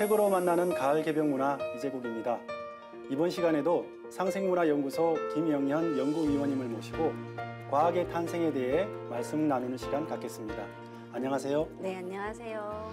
책으로 만나는 가을 개병 문화 이재국입니다. 이번 시간에도 상생문화연구소 김영현 연구위원님을 모시고 과학의 탄생에 대해 말씀 나누는 시간 갖겠습니다. 안녕하세요. 네, 안녕하세요.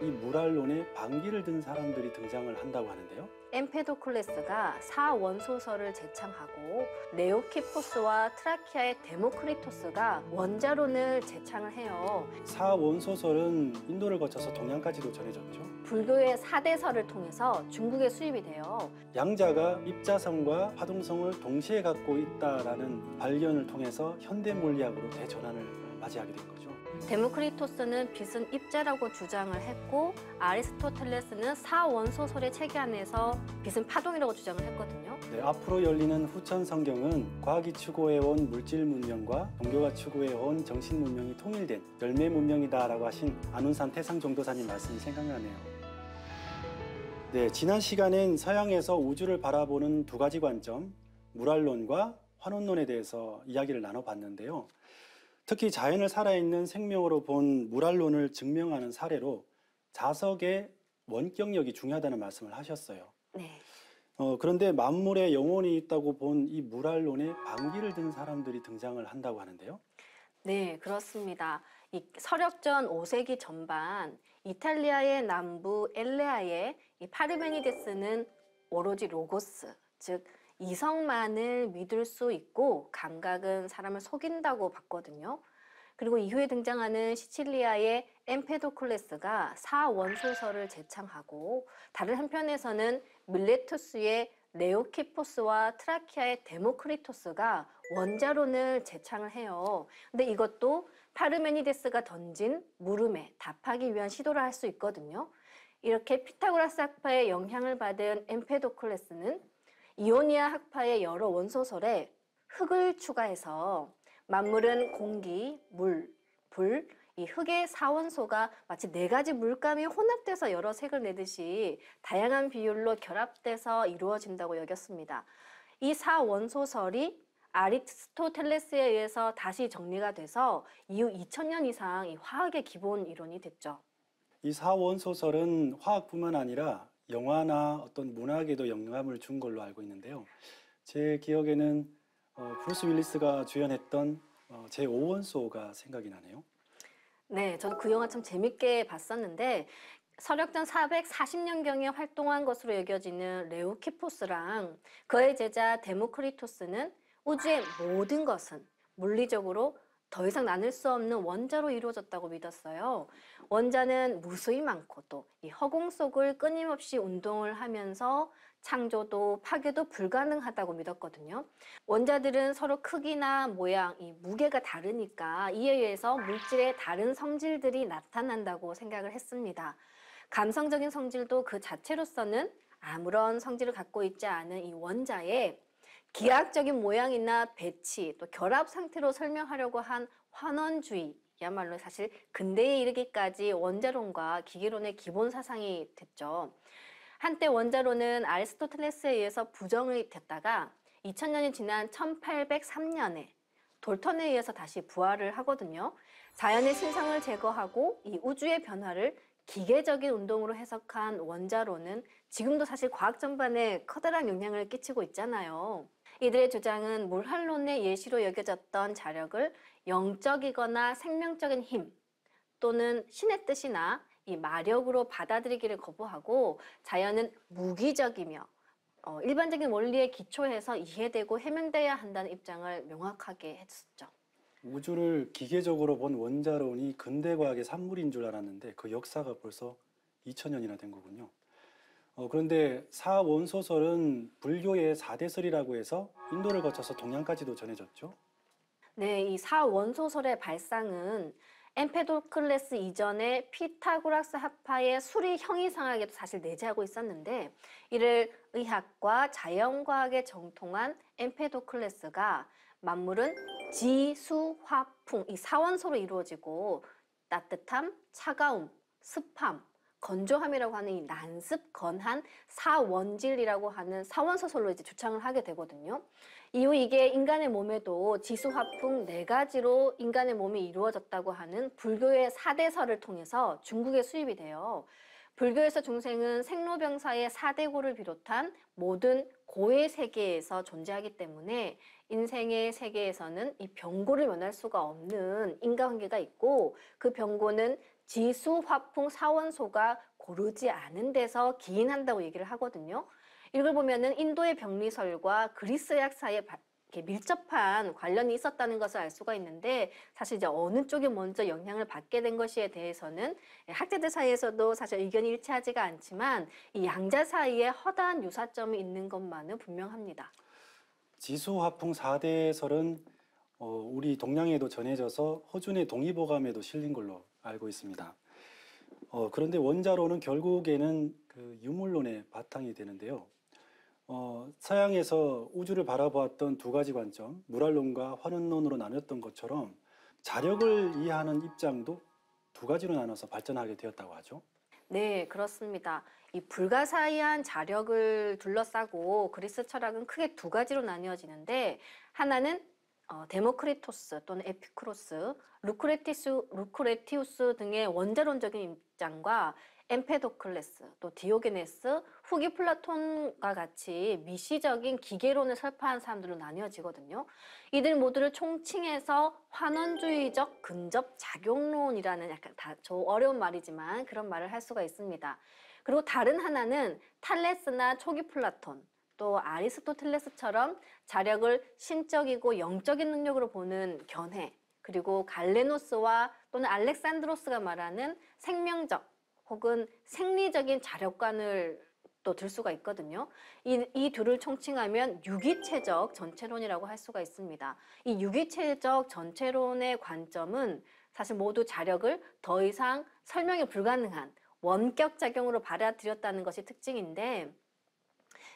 이 모랄론에 반기를 든 사람들이 등장을 한다고 하는데요. 엠페도클레스가 사원소설을 제창하고 네오키포스와 트라키아의 데모크리토스가 원자론을 제창을 해요. 사원소설은 인도를 거쳐서 동양까지도 전해졌죠. 불교의 사대설을 통해서 중국에 수입이 돼요. 양자가 입자성과 파동성을 동시에 갖고 있다라는 발견을 통해서 현대 물리학으로 대전환을 맞이하게 된 거죠. 데모크리토스는 빛은 입자라고 주장을 했고 아리스토텔레스는 사원소 설의 체계 안에서 빛은 파동이라고 주장을 했거든요. 네, 앞으로 열리는 후천 성경은 과학이 추구해온 물질 문명과 종교가 추구해온 정신 문명이 통일된 열매 문명이다라고 하신 안운산 태상 종도사님 말씀이 생각나네요. 네, 지난 시간엔 서양에서 우주를 바라보는 두 가지 관점, 물활론과 환원론에 대해서 이야기를 나눠봤는데요. 특히 자연을 살아있는 생명으로 본 무랄론을 증명하는 사례로 자석의 원격력이 중요하다는 말씀을 하셨어요. 네. 어, 그런데 만물에 영혼이 있다고 본 이 무랄론에 방귀를 든 사람들이 등장을 한다고 하는데요. 네, 그렇습니다. 이 서력전 5세기 전반 이탈리아의 남부 엘레아의 이 파르메니데스는 오로지 로고스, 즉 이성만을 믿을 수 있고 감각은 사람을 속인다고 봤거든요. 그리고 이후에 등장하는 시칠리아의 엠페도클레스가 사원소설을 제창하고 다른 한편에서는 밀레토스의 레오키포스와 트라키아의 데모크리토스가 원자론을 제창을 해요. 근데 이것도 파르메니데스가 던진 물음에 답하기 위한 시도를 할 수 있거든요. 이렇게 피타고라스 학파의 영향을 받은 엠페도클레스는 이오니아 학파의 여러 원소설에 흙을 추가해서 만물은 공기, 물, 불, 이 흙의 사원소가 마치 네 가지 물감이 혼합돼서 여러 색을 내듯이 다양한 비율로 결합돼서 이루어진다고 여겼습니다. 이 사원소설이 아리스토텔레스에 의해서 다시 정리가 돼서 이후 2000년 이상 이 화학의 기본 이론이 됐죠. 이 사원소설은 화학뿐만 아니라 영화나 어떤 문학에도 영감을 준 걸로 알고 있는데요. 제 기억에는 어, 브루스 윌리스가 주연했던 어, 제 5원소가 생각이 나네요. 네, 저도 그 영화 참 재밌게 봤었는데 설혁전 440년경에 활동한 것으로 여겨지는 레오키포스랑 그의 제자 데모크리토스는 우주의 모든 것은 물리적으로 더 이상 나눌 수 없는 원자로 이루어졌다고 믿었어요. 원자는 무수히 많고 또 이 허공 속을 끊임없이 운동을 하면서 창조도 파괴도 불가능하다고 믿었거든요. 원자들은 서로 크기나 모양, 이 무게가 다르니까 이에 의해서 물질의 다른 성질들이 나타난다고 생각을 했습니다. 감성적인 성질도 그 자체로서는 아무런 성질을 갖고 있지 않은 이 원자에 기하학적인 모양이나 배치 또 결합 상태로 설명하려고 한 환원주의야말로 사실 근대에 이르기까지 원자론과 기계론의 기본 사상이 됐죠. 한때 원자론은 아리스토텔레스에 의해서 부정이 됐다가 2000년이 지난 1803년에 돌턴에 의해서 다시 부활을 하거든요. 자연의 신성을 제거하고 이 우주의 변화를 기계적인 운동으로 해석한 원자론은 지금도 사실 과학 전반에 커다란 영향을 끼치고 있잖아요. 이들의 주장은 물할론의 예시로 여겨졌던 자력을 영적이거나 생명적인 힘 또는 신의 뜻이나 이 마력으로 받아들이기를 거부하고 자연은 무기적이며 어, 일반적인 원리에 기초해서 이해되고 해명돼야 한다는 입장을 명확하게 했었죠. 우주를 기계적으로 본 원자론이 근대 과학의 산물인 줄 알았는데 그 역사가 벌써 2000년이나 된 거군요. 어, 그런데 사원소설은 불교의 사대설이라고 해서 인도를 거쳐서 동양까지도 전해졌죠. 네, 이 사원소설의 발상은 엠페도클레스 이전에 피타고라스 학파의 수리 형이상학에도 사실 내재하고 있었는데 이를 의학과 자연과학의 정통한 엠페도클레스가 만물은 지수화풍 이 사원소로 이루어지고 따뜻함, 차가움, 습함, 건조함이라고 하는 이 난습 건한 사원질이라고 하는 사원서설로 이제 주창을 하게 되거든요. 이후 이게 인간의 몸에도 지수화풍 네 가지로 인간의 몸이 이루어졌다고 하는 불교의 사대설을 통해서 중국에 수입이 돼요. 불교에서 중생은 생로병사의 사대고를 비롯한 모든 고의 세계에서 존재하기 때문에 인생의 세계에서는 이 병고를 면할 수가 없는 인과관계가 있고 그 병고는 지수 화풍 사원소가 고르지 않은 데서 기인한다고 얘기를 하거든요. 이걸 보면은 인도의 병리설과 그리스 약사의 밀접한 관련이 있었다는 것을 알 수가 있는데 사실 이제 어느 쪽이 먼저 영향을 받게 된 것에 대해서는 학자들 사이에서도 사실 의견이 일치하지가 않지만 이 양자 사이에 허다한 유사점이 있는 것만은 분명합니다. 지수화풍 4대설은 어, 우리 동양에도 전해져서 허준의 동의보감에도 실린 걸로 알고 있습니다. 어, 그런데 원자로는 결국에는 그 유물론의 바탕이 되는데요. 어, 서양에서 우주를 바라보았던 두 가지 관점, 물활론과 환원론으로 나눴던 것처럼 자력을 이해하는 입장도 두 가지로 나눠서 발전하게 되었다고 하죠. 네, 그렇습니다. 이 불가사의한 자력을 둘러싸고 그리스 철학은 크게 두 가지로 나뉘어지는데 하나는 어, 데모크리토스 또는 에피크로스, 루크레티스, 루크레티우스 등의 원자론적인 입장과 엠페도클레스, 또 디오게네스, 후기 플라톤과 같이 미시적인 기계론을 설파한 사람들로 나뉘어지거든요. 이들 모두를 총칭해서 환원주의적 근접 작용론이라는 약간 다, 저 어려운 말이지만 그런 말을 할 수가 있습니다. 그리고 다른 하나는 탈레스나 초기 플라톤, 또 아리스토텔레스처럼 자력을 신적이고 영적인 능력으로 보는 견해, 그리고 갈레노스와 또는 알렉산드로스가 말하는 생명적 혹은 생리적인 자력관을 또 들 수가 있거든요. 이, 이 둘을 총칭하면 유기체적 전체론이라고 할 수가 있습니다. 이 유기체적 전체론의 관점은 사실 모두 자력을 더 이상 설명이 불가능한 원격작용으로 받아들였다는 것이 특징인데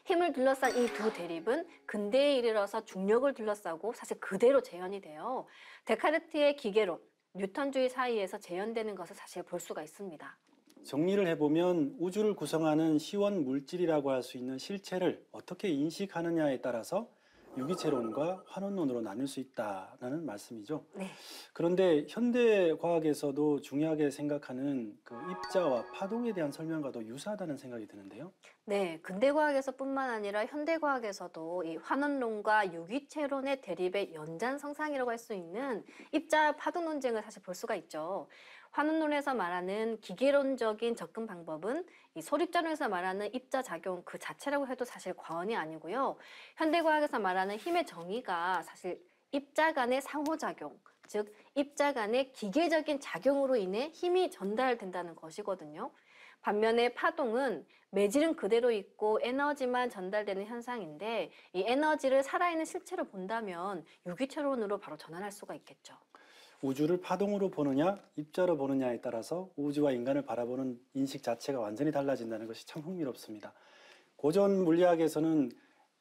힘을 둘러싼 이 두 대립은 근대에 이르러서 중력을 둘러싸고 사실 그대로 재현이 돼요. 데카르트의 기계론, 뉴턴주의 사이에서 재현되는 것을 사실 볼 수가 있습니다. 정리를 해보면 우주를 구성하는 시원 물질이라고 할 수 있는 실체를 어떻게 인식하느냐에 따라서 유기체론과 환원론으로 나눌 수 있다라는 말씀이죠. 네. 그런데 현대 과학에서도 중요하게 생각하는 그 입자와 파동에 대한 설명과도 유사하다는 생각이 드는데요. 네, 근대 과학에서뿐만 아니라 현대 과학에서도 이 환원론과 유기체론의 대립의 연장 성상이라고 할 수 있는 입자 파동 논쟁을 사실 볼 수가 있죠. 환원론에서 말하는 기계론적인 접근 방법은 이 소립자론에서 말하는 입자 작용 그 자체라고 해도 사실 과언이 아니고요. 현대과학에서 말하는 힘의 정의가 사실 입자 간의 상호작용, 즉 입자 간의 기계적인 작용으로 인해 힘이 전달된다는 것이거든요. 반면에 파동은 매질은 그대로 있고 에너지만 전달되는 현상인데 이 에너지를 살아있는 실체로 본다면 유기체론으로 바로 전환할 수가 있겠죠. 우주를 파동으로 보느냐 입자로 보느냐에 따라서 우주와 인간을 바라보는 인식 자체가 완전히 달라진다는 것이 참 흥미롭습니다. 고전 물리학에서는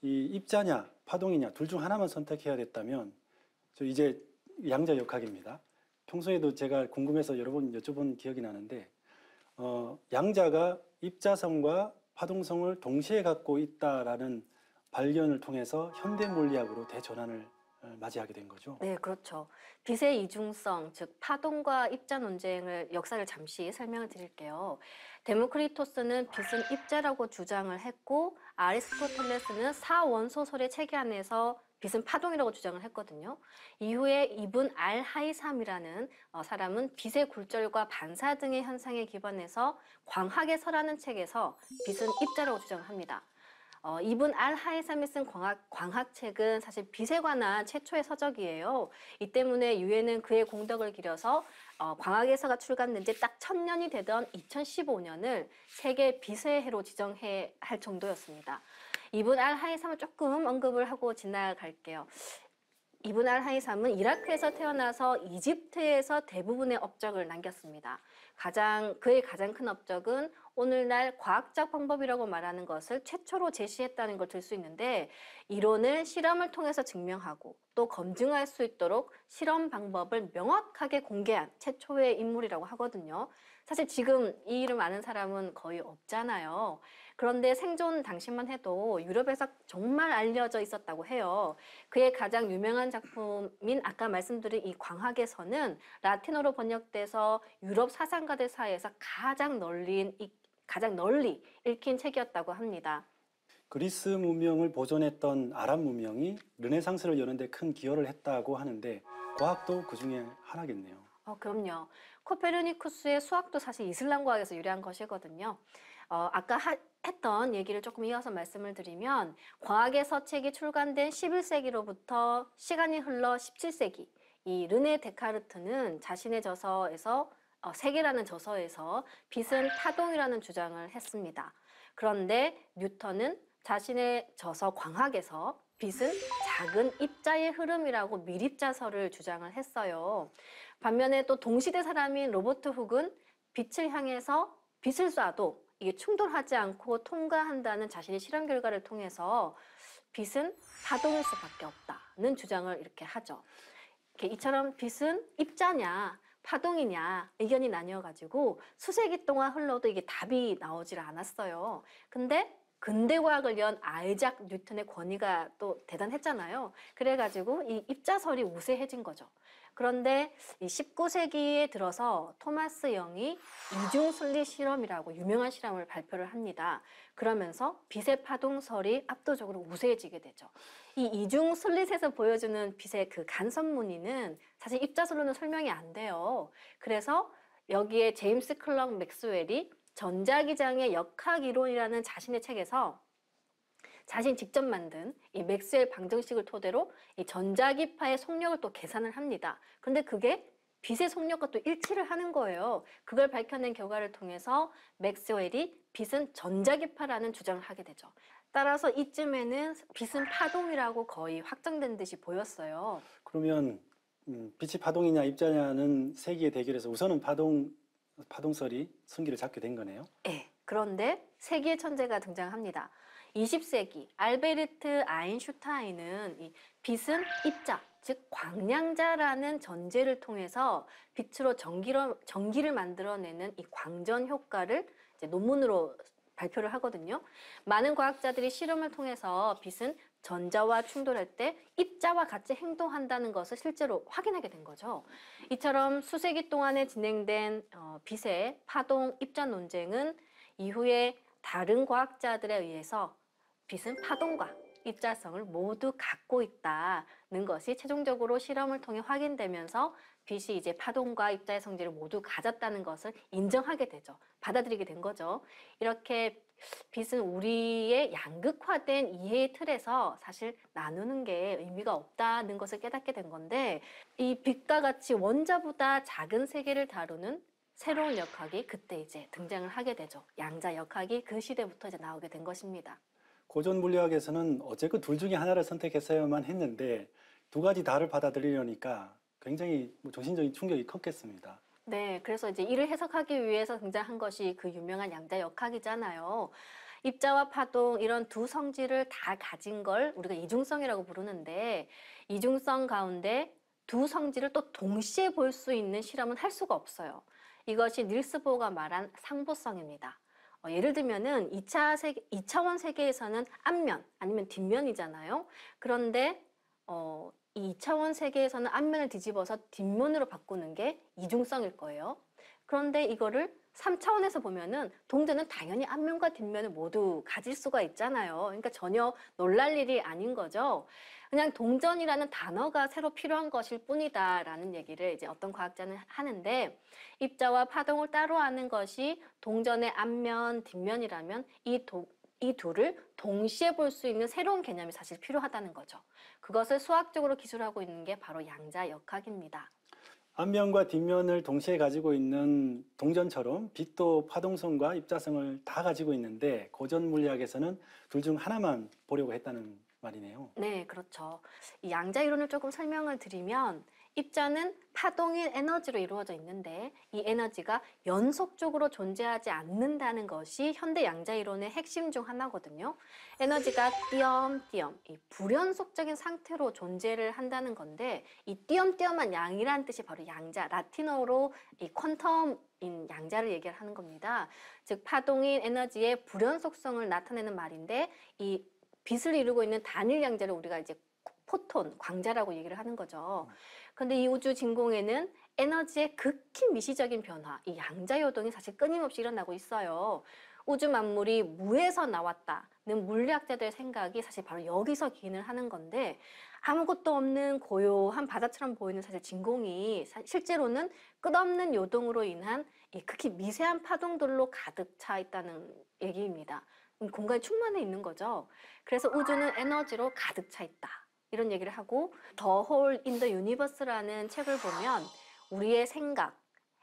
이 입자냐 파동이냐 둘 중 하나만 선택해야 됐다면 저 이제 양자 역학입니다. 평소에도 제가 궁금해서 여러 번 여쭤본 기억이 나는데 어, 양자가 입자성과 파동성을 동시에 갖고 있다라는 발견을 통해서 현대 물리학으로 대전환을 어, 맞이하게 된 거죠. 네, 그렇죠. 빛의 이중성, 즉 파동과 입자 논쟁을 역사를 잠시 설명을 드릴게요. 데모크리토스는 빛은 입자라고 주장을 했고 아리스토텔레스는 사원소설의 체계 안에서 빛은 파동이라고 주장을 했거든요. 이후에 이분 알 하이삼이라는 어, 사람은 빛의 굴절과 반사 등의 현상에 기반해서 광학의 서라는 책에서 빛은 입자라고 주장합니다. 을 어, 이분 알 하에삼이 쓴 광학, 광학책은 사실 빛에 관한 최초의 서적이에요. 이 때문에 유엔은 그의 공덕을 기려서 어, 광학에서가 출간된 지딱 천년이 되던 2015년을 세계 빛의 해로 지정해 할 정도였습니다. 이분 알 하에삼을 조금 언급을 하고 지나갈게요. 이분 알 하이삼은 이라크에서 태어나서 이집트에서 대부분의 업적을 남겼습니다. 가장 그의 가장 큰 업적은 오늘날 과학적 방법이라고 말하는 것을 최초로 제시했다는 걸 들 수 있는데 이론을 실험을 통해서 증명하고 또 검증할 수 있도록 실험 방법을 명확하게 공개한 최초의 인물이라고 하거든요. 사실 지금 이 이름 아는 사람은 거의 없잖아요. 그런데 생존 당시만 해도 유럽에서 정말 알려져 있었다고 해요. 그의 가장 유명한 작품인 아까 말씀드린 이 광학에서는 라틴어로 번역돼서 유럽 사상가들 사이에서 가장 널린 가장 널리 읽힌 책이었다고 합니다. 그리스 문명을 보존했던 아랍 문명이 르네상스를 여는데 큰 기여를 했다고 하는데 과학도 그 중에 하나겠네요. 어, 그럼요. 코페르니쿠스의 수학도 사실 이슬람 과학에서 유래한 것이거든요. 어, 아까 하, 했던 얘기를 조금 이어서 말씀을 드리면 과학에서 책이 출간된 11세기로부터 시간이 흘러 17세기 이 르네 데카르트는 자신의 저서에서 어, 세계라는 저서에서 빛은 파동이라는 주장을 했습니다. 그런데 뉴턴은 자신의 저서 광학에서 빛은 작은 입자의 흐름이라고 미립자설을 주장을 했어요. 반면에 또 동시대 사람인 로버트 훅은 빛을 향해서 빛을 쏴도 이게 충돌하지 않고 통과한다는 자신의 실험 결과를 통해서 빛은 파동일 수밖에 없다는 주장을 이렇게 하죠. 이렇게 이처럼 빛은 입자냐 파동이냐 의견이 나뉘어가지고 수세기 동안 흘러도 이게 답이 나오질 않았어요. 근데 근대 과학을 연 아이작 뉴턴의 권위가 또 대단했잖아요. 그래가지고 이 입자설이 우세해진 거죠. 그런데 이 19세기에 들어서 토마스 영이 이중 순리 실험이라고 유명한 실험을 발표를 합니다. 그러면서 빛의 파동설이 압도적으로 우세해지게 되죠. 이 이중 순리에서 보여주는 빛의 그 간섭 무늬는 사실 입자설로는 설명이 안 돼요. 그래서 여기에 제임스 클럭 맥스웰이 전자기장의 역학이론이라는 자신의 책에서 자신 직접 만든 이 맥스웰 방정식을 토대로 이 전자기파의 속력을 또 계산을 합니다. 그런데 그게 빛의 속력과 또 일치를 하는 거예요. 그걸 밝혀낸 결과를 통해서 맥스웰이 빛은 전자기파라는 주장을 하게 되죠. 따라서 이쯤에는 빛은 파동이라고 거의 확정된 듯이 보였어요. 그러면 음, 빛이 파동이냐 입자냐는 세기의 대결에서 우선은 파동 파동설이 승기를 잡게 된 거네요. 네. 그런데 세기 천재가 등장합니다. 20세기 알베르트 아인슈타인은 이 빛은 입자, 즉 광량자라는 전제를 통해서 빛으로 전기로, 전기를 만들어내는 이 광전 효과를 논문으로 발표를 하거든요. 많은 과학자들이 실험을 통해서 빛은 전자와 충돌할 때 입자와 같이 행동한다는 것을 실제로 확인하게 된 거죠. 이처럼 수세기 동안에 진행된 어, 빛의 파동 입자 논쟁은 이후에 다른 과학자들에 의해서 빛은 파동과 입자성을 모두 갖고 있다는 것이 최종적으로 실험을 통해 확인되면서 빛이 이제 파동과 입자의 성질을 모두 가졌다는 것을 인정하게 되죠. 받아들이게 된 거죠. 이렇게 빛은 우리의 양극화된 이해의 틀에서 사실 나누는 게 의미가 없다는 것을 깨닫게 된 건데 이 빛과 같이 원자보다 작은 세계를 다루는 새로운 역학이 그때 이제 등장을 하게 되죠. 양자 역학이 그 시대부터 이제 나오게 된 것입니다. 고전 물리학에서는 어쨌건 그 둘 중에 하나를 선택했어야만 했는데 두 가지 다를 받아들이려니까 굉장히 정신적인 뭐 충격이 컸겠습니다. 네, 그래서 이제 이를 해석하기 위해서 등장한 것이 그 유명한 양자 역학이잖아요. 입자와 파동 이런 두 성질을 다 가진 걸 우리가 이중성이라고 부르는데 이중성 가운데 두 성질을 또 동시에 볼 수 있는 실험은 할 수가 없어요. 이것이 닐스 보가 말한 상보성입니다. 어, 예를 들면은 2차 세계, 2차원 세계에서는 앞면 아니면 뒷면이잖아요. 그런데 어, 이차원 세계에서는 앞면을 뒤집어서 뒷면으로 바꾸는 게 이중성일 거예요. 그런데 이거를 3차원에서 보면은 동전은 당연히 앞면과 뒷면을 모두 가질 수가 있잖아요. 그러니까 전혀 놀랄 일이 아닌 거죠. 그냥 동전이라는 단어가 새로 필요한 것일 뿐이다라는 얘기를 이제 어떤 과학자는 하는데 입자와 파동을 따로 하는 것이 동전의 앞면, 뒷면이라면 이 도, 이 둘을 동시에 볼 수 있는 새로운 개념이 사실 필요하다는 거죠. 그것을 수학적으로 기술하고 있는 게 바로 양자역학입니다. 앞면과 뒷면을 동시에 가지고 있는 동전처럼 빛도 파동성과 입자성을 다 가지고 있는데 고전 물리학에서는 둘 중 하나만 보려고 했다는 말이네요. 네, 그렇죠. 이 양자 이론을 조금 설명을 드리면 입자는 파동인 에너지로 이루어져 있는데 이 에너지가 연속적으로 존재하지 않는다는 것이 현대 양자 이론의 핵심 중 하나거든요. 에너지가 띄엄띄엄 이 불연속적인 상태로 존재를 한다는 건데 이 띄엄띄엄한 양이란 뜻이 바로 양자 라틴어로 이 퀀텀 인 양자를 얘기를 하는 겁니다. 즉 파동인 에너지의 불연속성을 나타내는 말인데 이 빛을 이루고 있는 단일 양자를 우리가 이제 포톤, 광자라고 얘기를 하는 거죠. 음. 근데 이 우주 진공에는 에너지의 극히 미시적인 변화, 이 양자 요동이 사실 끊임없이 일어나고 있어요. 우주 만물이 무에서 나왔다는 물리학자들의 생각이 사실 바로 여기서 기인을 하는 건데 아무것도 없는 고요한 바다처럼 보이는 사실 진공이 실제로는 끝없는 요동으로 인한 이 극히 미세한 파동들로 가득 차 있다는 얘기입니다. 음, 공간이 충만해 있는 거죠. 그래서 우주는 에너지로 가득 차 있다. 이런 얘기를 하고 더 홀인더 유니버스라는 책을 보면 우리의 생각,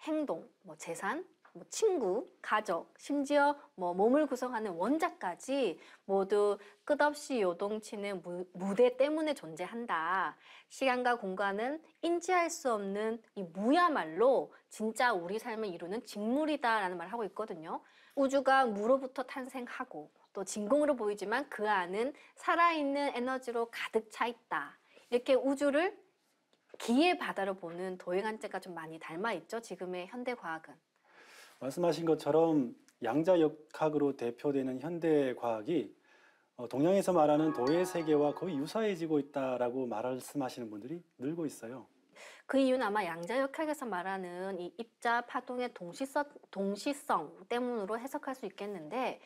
행동, 뭐 재산, 뭐 친구, 가족, 심지어 뭐 몸을 구성하는 원자까지 모두 끝없이 요동치는 무, 무대 때문에 존재한다. 시간과 공간은 인지할 수 없는 이 무야말로 진짜 우리 삶을 이루는 직물이다라는 말을 하고 있거든요. 우주가 무로부터 탄생하고 또 진공으로 보이지만 그 안은 살아있는 에너지로 가득 차 있다. 이렇게 우주를 기의 바다로 보는 도행한자가 좀 많이 닮아 있죠. 지금의 현대 과학은. 말씀하신 것처럼 양자역학으로 대표되는 현대 과학이 어, 동양에서 말하는 도의 세계와 거의 유사해지고 있다라고 말씀하시는 분들이 늘고 있어요. 그 이유는 아마 양자역학에서 말하는 이 입자 파동의 동시성, 동시성 때문으로 해석할 수 있겠는데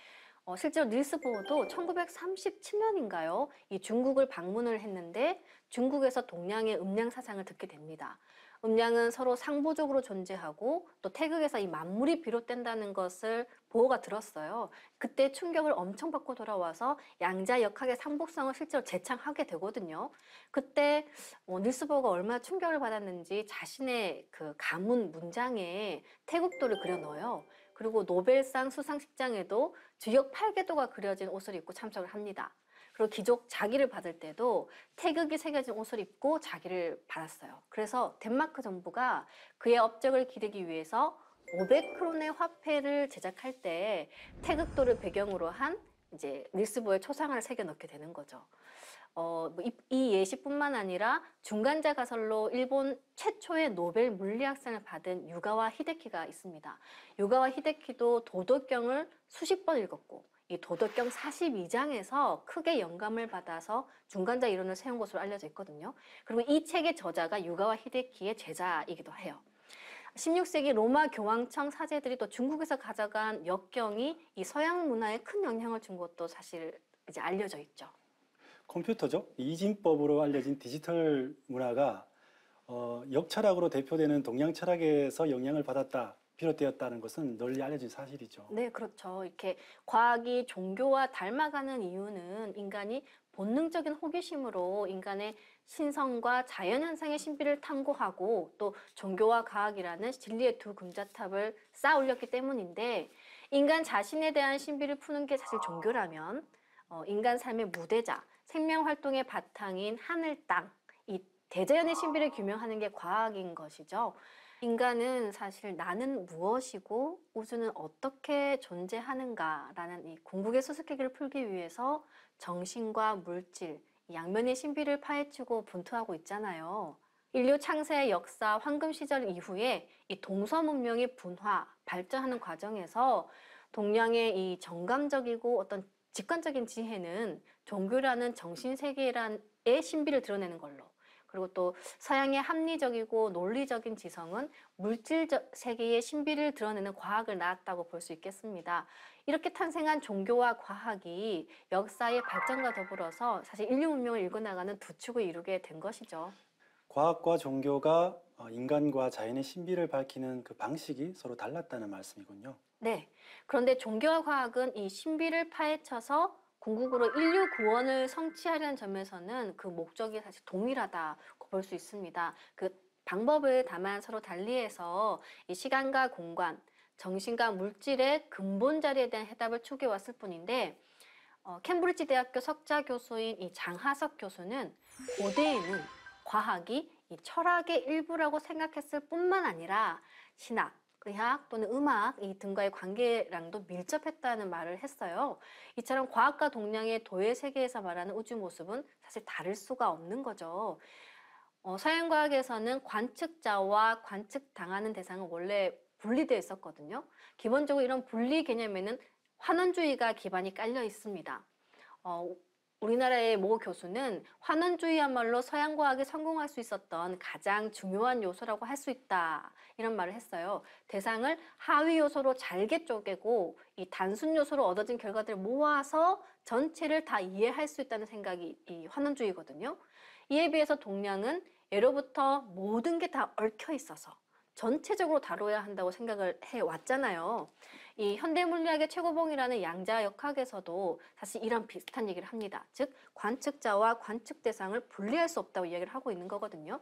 어, 실제로 닐스 보어도 1937년인가요? 이 중국을 방문을 했는데 중국에서 동양의 음량 사상을 듣게 됩니다. 음량은 서로 상보적으로 존재하고 또 태극에서 이 만물이 비롯된다는 것을 보호가 들었어요. 그때 충격을 엄청 받고 돌아와서 양자역학의 상복성을 실제로 재창하게 되거든요. 그때 어, 닐스버가 얼마나 충격을 받았는지 자신의 그 가문 문장에 태극도를 그려 넣어요. 그리고 노벨상 수상식장에도 주역 8개도가 그려진 옷을 입고 참석을 합니다. 그리고 귀족 자기를 받을 때도 태극이 새겨진 옷을 입고 자기를 받았어요. 그래서 덴마크 정부가 그의 업적을 기르기 위해서 500크론의 화폐를 제작할 때 태극도를 배경으로 한 이제 닐스보의 초상화를 새겨 넣게 되는 거죠. 어, 뭐 이, 이 예시뿐만 아니라 중간자 가설로 일본 최초의 노벨 물리학상을 받은 유가와 히데키가 있습니다. 유가와 히데키도 도덕경을 수십 번 읽었고 이 도덕경 42장에서 크게 영감을 받아서 중간자 이론을 세운 것으로 알려져 있거든요. 그리고 이 책의 저자가 유가와 히데키의 제자이기도 해요. 16세기 로마 교황청 사제들이 또 중국에서 가져간 역경이 이 서양 문화에 큰 영향을 준 것도 사실 이제 알려져 있죠. 컴퓨터죠. 이진법으로 알려진 디지털 문화가 어, 역철학으로 대표되는 동양 철학에서 영향을 받았다. 비롯되었다는 것은 널리 알려진 사실이죠. 네, 그렇죠. 이렇게 과학이 종교와 닮아가는 이유는 인간이 본능적인 호기심으로 인간의 신성과 자연현상의 신비를 탐구하고 또 종교와 과학이라는 진리의 두 금자탑을 쌓아 올렸기 때문인데 인간 자신에 대한 신비를 푸는 게 사실 종교라면 어, 인간 삶의 무대자, 생명 활동의 바탕인 하늘, 땅, 이 대자연의 아. 신비를 규명하는 게 과학인 것이죠. 인간은 사실 나는 무엇이고 우주는 어떻게 존재하는가라는 이 궁극의 수수께끼를 풀기 위해서 정신과 물질, 양면의 신비를 파헤치고 분투하고 있잖아요. 인류 창세의 역사 황금 시절 이후에 이 동서 문명이 분화, 발전하는 과정에서 동양의 이 정감적이고 어떤 직관적인 지혜는 종교라는 정신세계란의 신비를 드러내는 걸로 그리고 또 서양의 합리적이고 논리적인 지성은 물질적 세계의 신비를 드러내는 과학을 낳았다고 볼 수 있겠습니다. 이렇게 탄생한 종교와 과학이 역사의 발전과 더불어서 사실 인류 문명을 읽어나가는두 축을 이루게 된 것이죠. 과학과 종교가 어, 인간과 자연의 신비를 밝히는 그 방식이 서로 달랐다는 말씀이군요. 네. 그런데 종교와 과학은 이 신비를 파헤쳐서 궁극으로 인류 구원을 성취하려는 점에서는 그 목적이 사실 동일하다고 볼 수 있습니다. 그 방법을 다만 서로 달리해서 이 시간과 공간, 정신과 물질의 근본 자리에 대한 해답을 추구해 왔을 뿐인데 어, 캠브리지 대학교 석자 교수인 이 장하석 교수는 고대에는 과학이 이 철학의 일부라고 생각했을 뿐만 아니라 신학, 의학 그 또는 음악 이 등과의 관계랑도 밀접했다는 말을 했어요. 이처럼 과학과 동양의 도의 세계에서 말하는 우주 모습은 사실 다를 수가 없는 거죠. 어, 서양과학에서는 관측자와 관측당하는 대상은 원래 분리되어 있었거든요. 기본적으로 이런 분리 개념에는 환원주의가 기반이 깔려 있습니다. 어, 우리나라의 모 교수는 환원주의야말로 서양 과학에 성공할 수 있었던 가장 중요한 요소라고 할 수 있다 이런 말을 했어요. 대상을 하위 요소로 잘게 쪼개고 이 단순 요소로 얻어진 결과들을 모아서 전체를 다 이해할 수 있다는 생각이 이 환원주의거든요. 이에 비해서 동양은 예로부터 모든 게 다 얽혀 있어서 전체적으로 다뤄야 한다고 생각을 해 왔잖아요. 이 현대물리학의 최고봉이라는 양자역학에서도 사실 이런 비슷한 얘기를 합니다. 즉 관측자와 관측 대상을 분리할 수 없다고 이야기를 하고 있는 거거든요.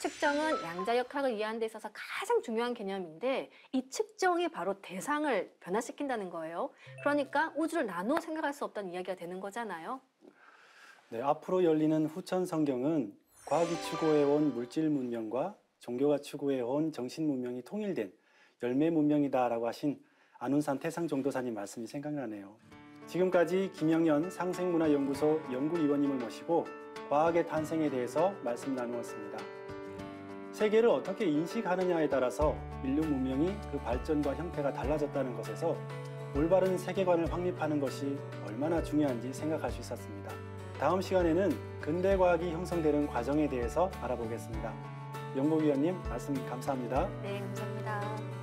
측정은 양자역학을 이해하는 데 있어서 가장 중요한 개념인데 이 측정이 바로 대상을 변화시킨다는 거예요. 그러니까 우주를 나누어 생각할 수 없다는 이야기가 되는 거잖아요. 네, 앞으로 열리는 후천 성경은 과학이 추구해온 물질 문명과 종교가 추구해온 정신 문명이 통일된 열매 문명이다라고 하신 안운산 태상 정도사님 말씀이 생각나네요. 지금까지 김영현 상생문화연구소 연구위원님을 모시고 과학의 탄생에 대해서 말씀 나누었습니다. 세계를 어떻게 인식하느냐에 따라서 인류 문명이 그 발전과 형태가 달라졌다는 것에서 올바른 세계관을 확립하는 것이 얼마나 중요한지 생각할 수 있었습니다. 다음 시간에는 근대 과학이 형성되는 과정에 대해서 알아보겠습니다. 연구위원님 말씀 감사합니다. 네, 감사합니다.